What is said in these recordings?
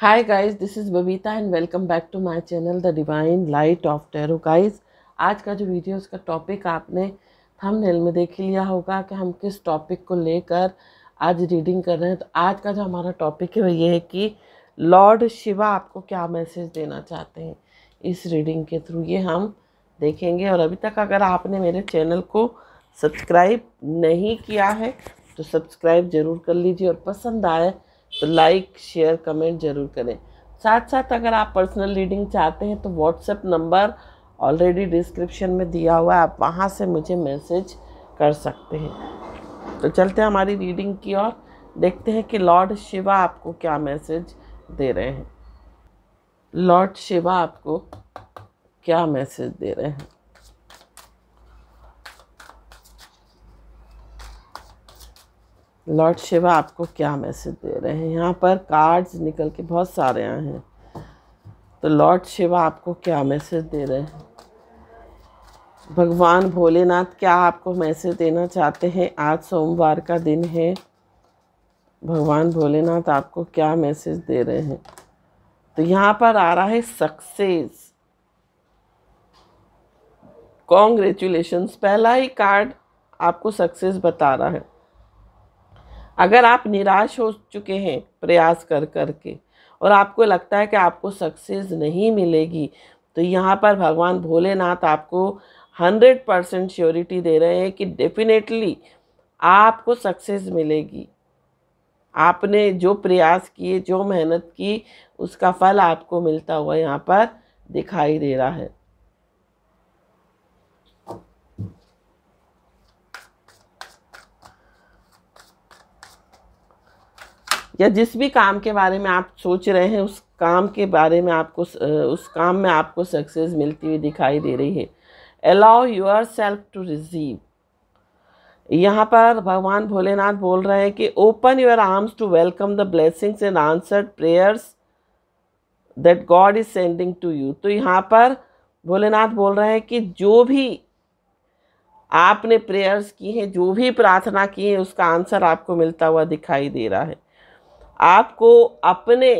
hi guys this is Babita and welcome back to my channel the divine light of tarot guys आज का जो video उसका topic आपने thumbnail में देख लिया होगा कि हम किस टॉपिक को लेकर आज रीडिंग कर रहे हैं तो आज का जो हमारा टॉपिक है वो ये है कि लॉर्ड शिवा आपको क्या मैसेज देना चाहते हैं इस रीडिंग के थ्रू ये हम देखेंगे और अभी तक अगर आपने मेरे चैनल को सब्सक्राइब नहीं किया है तो सब्सक्राइब ज़रूर कर लीजिए और पसंद आए तो लाइक शेयर कमेंट ज़रूर करें साथ साथ अगर आप पर्सनल रीडिंग चाहते हैं तो व्हाट्सएप नंबर ऑलरेडी डिस्क्रिप्शन में दिया हुआ है आप वहाँ से मुझे मैसेज कर सकते हैं तो चलते हैं हमारी रीडिंग की ओर देखते हैं कि लॉर्ड शिवा आपको क्या मैसेज दे रहे हैं लॉर्ड शिवा आपको क्या मैसेज दे रहे हैं लॉर्ड शिवा आपको क्या मैसेज दे रहे हैं यहाँ पर कार्ड्स निकल के बहुत सारे आए हैं तो लॉर्ड शिवा आपको क्या मैसेज दे रहे हैं भगवान भोलेनाथ क्या आपको मैसेज देना चाहते हैं आज सोमवार का दिन है भगवान भोलेनाथ आपको क्या मैसेज दे रहे हैं तो यहाँ पर आ रहा है सक्सेस कॉन्ग्रेचुलेशंस पहला ही कार्ड आपको सक्सेस बता रहा है अगर आप निराश हो चुके हैं प्रयास कर कर के और आपको लगता है कि आपको सक्सेस नहीं मिलेगी तो यहाँ पर भगवान भोलेनाथ आपको हंड्रेड परसेंट श्योरिटी दे रहे हैं कि डेफिनेटली आपको सक्सेस मिलेगी आपने जो प्रयास किए जो मेहनत की उसका फल आपको मिलता हुआ यहाँ पर दिखाई दे रहा है या जिस भी काम के बारे में आप सोच रहे हैं उस काम के बारे में आपको उस काम में आपको सक्सेस मिलती हुई दिखाई दे रही है allow yourself to receive यहाँ पर भगवान भोलेनाथ बोल रहे हैं कि open your arms to welcome the blessings and answered prayers that God is sending to you तो यहाँ पर भोलेनाथ बोल रहे हैं कि जो भी आपने प्रेयर्स की हैं जो भी प्रार्थना की है उसका आंसर आपको मिलता हुआ दिखाई दे रहा है आपको अपने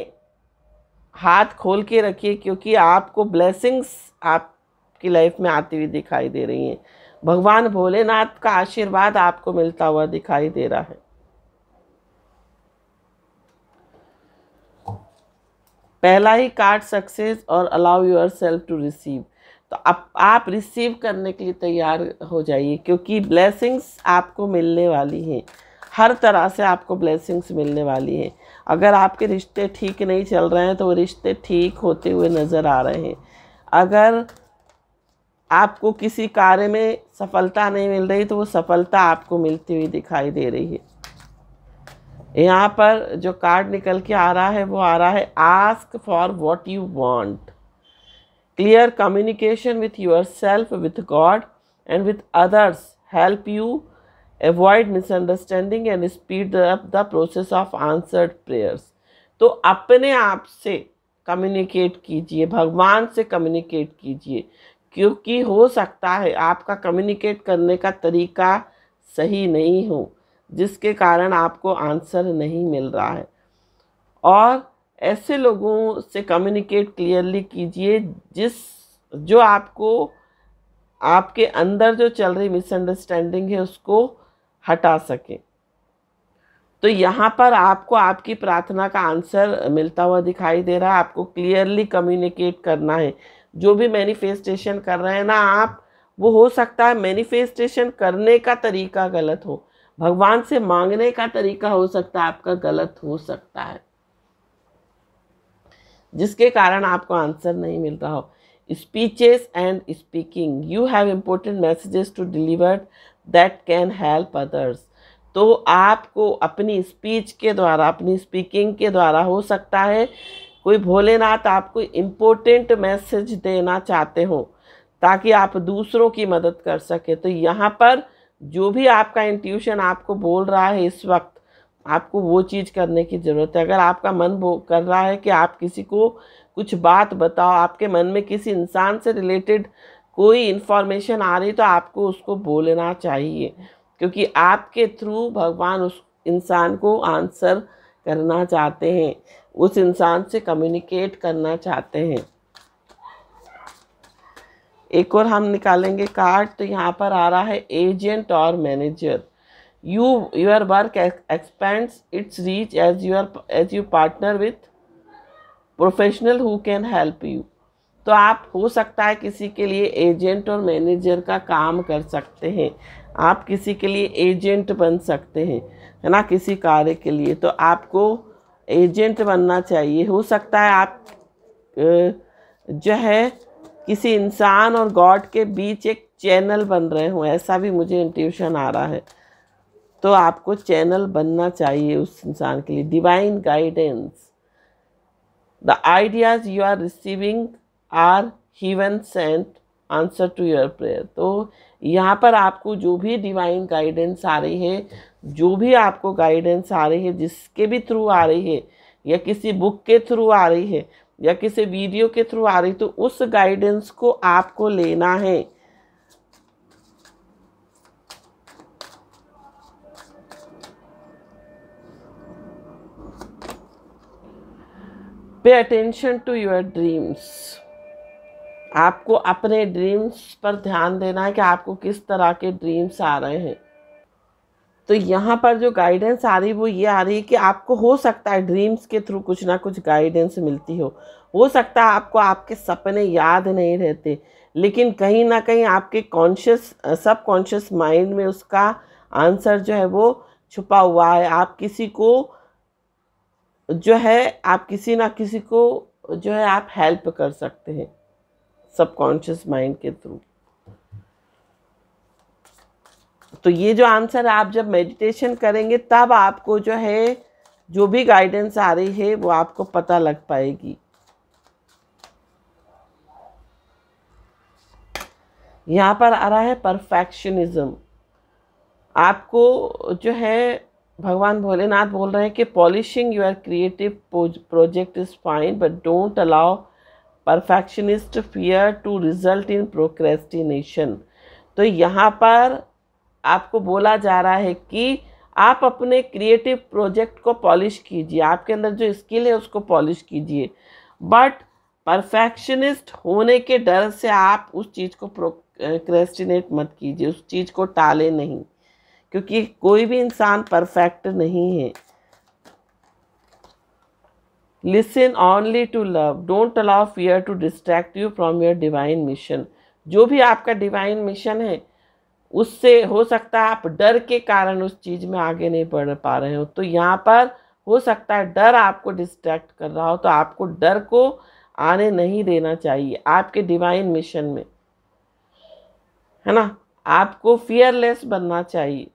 हाथ खोल के रखिए क्योंकि आपको ब्लेसिंग्स आपकी लाइफ में आती हुई दिखाई दे रही हैं भगवान भोलेनाथ का आशीर्वाद आपको मिलता हुआ दिखाई दे रहा है पहला ही कार्ड सक्सेस और allow yourself to receive तो आप, आप रिसीव करने के लिए तैयार हो जाइए क्योंकि ब्लेसिंग्स आपको मिलने वाली हैं हर तरह से आपको ब्लेसिंग्स मिलने वाली है अगर आपके रिश्ते ठीक नहीं चल रहे हैं तो वो रिश्ते ठीक होते हुए नज़र आ रहे हैं अगर आपको किसी कार्य में सफलता नहीं मिल रही तो वो सफलता आपको मिलती हुई दिखाई दे रही है यहाँ पर जो कार्ड निकल के आ रहा है वो आ रहा है ask for what you want clear communication with yourself with God and with others help you avoid misunderstanding and speed up the process of answered prayers तो अपने आप से कम्युनिकेट कीजिए भगवान से कम्युनिकेट कीजिए क्योंकि हो सकता है आपका कम्युनिकेट करने का तरीका सही नहीं हो जिसके कारण आपको आंसर नहीं मिल रहा है और ऐसे लोगों से कम्युनिकेट क्लियरली कीजिए जिस जो आपको आपके अंदर जो चल रही मिसअंडरस्टैंडिंग है उसको हटा सके तो यहाँ पर आपको आपकी प्रार्थना का आंसर मिलता हुआ दिखाई दे रहा है आपको क्लियरली कम्युनिकेट करना है जो भी मैनिफेस्टेशन कर रहे हैं ना आप वो हो सकता है मैनिफेस्टेशन करने का तरीका गलत हो भगवान से मांगने का तरीका हो सकता है आपका गलत हो सकता है जिसके कारण आपको आंसर नहीं मिल रहा हो speeches and speaking you have important messages to deliver that can help others तो आपको अपनी स्पीच के द्वारा अपनी स्पीकिंग के द्वारा हो सकता है कोई भोलेनाथ आपको इम्पोर्टेंट मैसेज देना चाहते हो ताकि आप दूसरों की मदद कर सके तो यहाँ पर जो भी आपका इंट्यूशन आपको बोल रहा है इस वक्त आपको वो चीज़ करने की ज़रूरत है अगर आपका मन कर रहा है कि आप किसी को कुछ बात बताओ आपके मन में किसी इंसान से रिलेटेड कोई इन्फॉर्मेशन आ रही तो आपको उसको बोलना चाहिए क्योंकि आपके थ्रू भगवान उस इंसान को आंसर करना चाहते हैं उस इंसान से कम्युनिकेट करना चाहते हैं एक और हम निकालेंगे कार्ड तो यहाँ पर आ रहा है एजेंट और manager you your work expands its reach as your as you partner with professional who can help you तो आप हो सकता है किसी के लिए एजेंट और मैनेजर का काम कर सकते हैं आप किसी के लिए एजेंट बन सकते हैं है ना किसी कार्य के लिए तो आपको एजेंट बनना चाहिए हो सकता है आप जो है किसी इंसान और गॉड के बीच एक चैनल बन रहे हों ऐसा भी मुझे इंट्यूशन आ रहा है तो आपको चैनल बनना चाहिए उस इंसान के लिए divine guidance the ideas you are receiving are heaven sent answer to your prayer तो यहाँ पर आपको जो भी डिवाइन गाइडेंस आ रही है जो भी आपको गाइडेंस आ रही है जिसके भी थ्रू आ रही है या किसी बुक के थ्रू आ रही है या किसी वीडियो के थ्रू आ रही है तो उस गाइडेंस को आपको लेना है pay attention to your dreams आपको अपने ड्रीम्स पर ध्यान देना है कि आपको किस तरह के ड्रीम्स आ रहे हैं तो यहाँ पर जो गाइडेंस आ रही है वो ये आ रही है कि आपको हो सकता है ड्रीम्स के थ्रू कुछ ना कुछ गाइडेंस मिलती हो हो सकता है आपको आपके सपने याद नहीं रहते लेकिन कहीं ना कहीं आपके कॉन्शियस सब कॉन्शियस माइंड में उसका आंसर जो है वो छुपा हुआ है आप किसी को जो है आप किसी ना किसी को जो है आप हेल्प कर सकते हैं सबकॉन्शियस माइंड के थ्रू तो ये जो आंसर आप जब मेडिटेशन करेंगे तब आपको जो है जो भी गाइडेंस आ रही है वो आपको पता लग पाएगी यहाँ पर आ रहा है परफेक्शनिज्म आपको जो है भगवान भोलेनाथ बोल रहे हैं कि polishing your creative project is fine but don't allow perfectionist fear to result in procrastination तो यहाँ पर आपको बोला जा रहा है कि आप अपने क्रिएटिव प्रोजेक्ट को पॉलिश कीजिए आपके अंदर जो स्किल है उसको पॉलिश कीजिए बट परफेक्शनिस्ट होने के डर से आप उस चीज़ को प्रोक्रेस्टिनेट मत कीजिए उस चीज़ को टालें नहीं क्योंकि कोई भी इंसान परफेक्ट नहीं है listen only to love don't allow fear to distract you from your divine mission जो भी आपका डिवाइन मिशन है उससे हो सकता है आप डर के कारण उस चीज़ में आगे नहीं बढ़ पा रहे हो तो यहाँ पर हो सकता है डर आपको डिस्ट्रैक्ट कर रहा हो तो आपको डर को आने नहीं देना चाहिए आपके डिवाइन मिशन में है ना आपको फियरलेस बनना चाहिए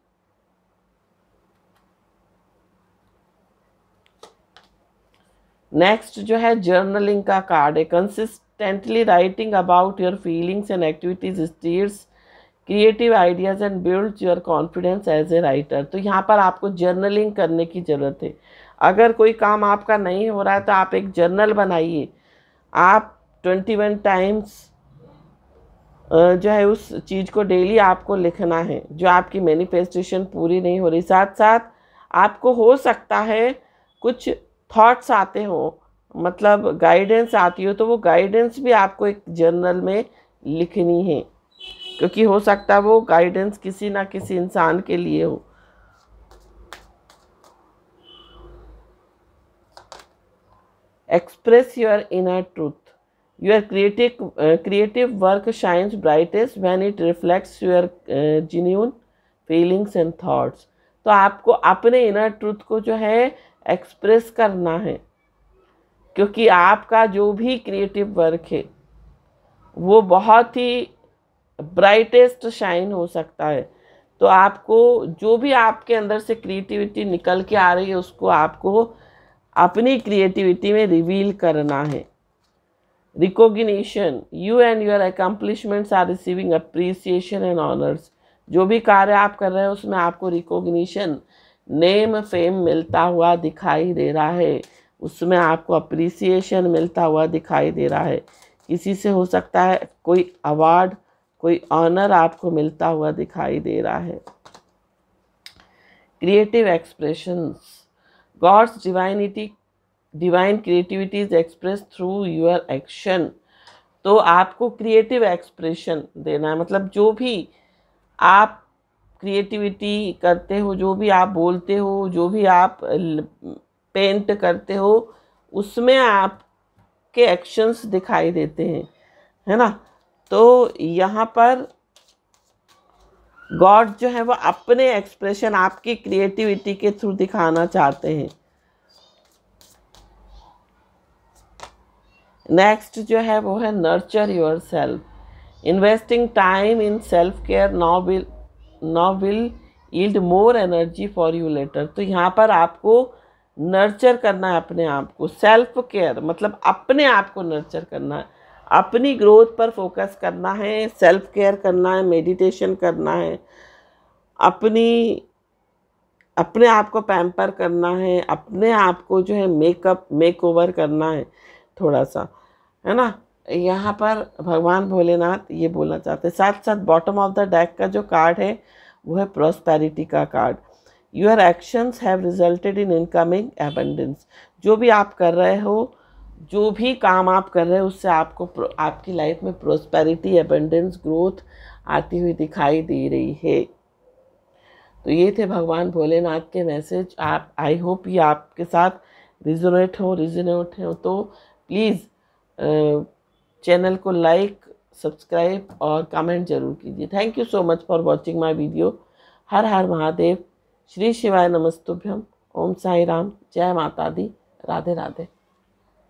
नेक्स्ट जो है जर्नलिंग का कार्ड है consistently writing about your feelings and activities steers creative ideas and build your confidence as a writer तो यहाँ पर आपको जर्नलिंग करने की ज़रूरत है अगर कोई काम आपका नहीं हो रहा है तो आप एक जर्नल बनाइए आप ट्वेंटी वन टाइम्स जो है उस चीज़ को डेली आपको लिखना है जो आपकी मैनिफेस्टेशन पूरी नहीं हो रही साथ साथ आपको हो सकता है कुछ थॉट्स आते हो मतलब गाइडेंस आती हो तो वो गाइडेंस भी आपको एक जर्नल में लिखनी है क्योंकि हो सकता है वो गाइडेंस किसी ना किसी इंसान के लिए हो express your inner truth your creative creative work shines brightest when it reflects your genuine feelings and thoughts तो आपको अपने इनर ट्रूथ को जो है एक्सप्रेस करना है क्योंकि आपका जो भी क्रिएटिव वर्क है वो बहुत ही ब्राइटेस्ट शाइन हो सकता है तो आपको जो भी आपके अंदर से क्रिएटिविटी निकल के आ रही है उसको आपको अपनी क्रिएटिविटी में रिवील करना है recognition you and your accomplishments are receiving appreciation and honours जो भी कार्य आप कर रहे हैं उसमें आपको रिकोगशन नेम फेम मिलता हुआ दिखाई दे रहा है उसमें आपको अप्रिसिएशन मिलता हुआ दिखाई दे रहा है किसी से हो सकता है कोई अवार्ड कोई ऑनर आपको मिलता हुआ दिखाई दे रहा है creative expressions God's divinity divine creativity is express through your action तो आपको क्रिएटिव एक्सप्रेशन देना है मतलब जो भी आप क्रिएटिविटी करते हो जो भी आप बोलते हो जो भी आप पेंट करते हो उसमें आपके एक्शंस दिखाई देते हैं है ना तो यहाँ पर गॉड जो है वो अपने एक्सप्रेशन आपकी क्रिएटिविटी के थ्रू दिखाना चाहते हैं नेक्स्ट जो है वो है nurture yourself investing time in self care now will now will yield more energy for you later तो यहाँ पर आपको नर्चर करना है अपने आप को सेल्फ केयर मतलब अपने आप को नर्चर करना है अपनी ग्रोथ पर फोकस करना है सेल्फ केयर करना है मेडिटेशन करना है अपनी अपने आप को पैम्पर करना है अपने आप को जो है मेकअप मेक ओवर करना है थोड़ा सा है ना यहाँ पर भगवान भोलेनाथ ये बोलना चाहते हैं साथ साथ बॉटम ऑफ द डेक का जो कार्ड है वो है प्रोस्पैरिटी का card your actions have resulted in incoming abundance जो भी आप कर रहे हो जो भी काम आप कर रहे हो उससे आपको आपकी लाइफ में प्रोस्पैरिटी एबेंडेंस ग्रोथ आती हुई दिखाई दे रही है तो ये थे भगवान भोलेनाथ के मैसेज आप आई होप ये आपके साथ रिजोनेट हो रिजोनेट हो तो प्लीज़ चैनल को लाइक सब्सक्राइब और कमेंट जरूर कीजिए thank you so much for watching my video हर हर महादेव श्री शिवाय नमस्तुभ्यम ओम साई राम जय माता दी राधे राधे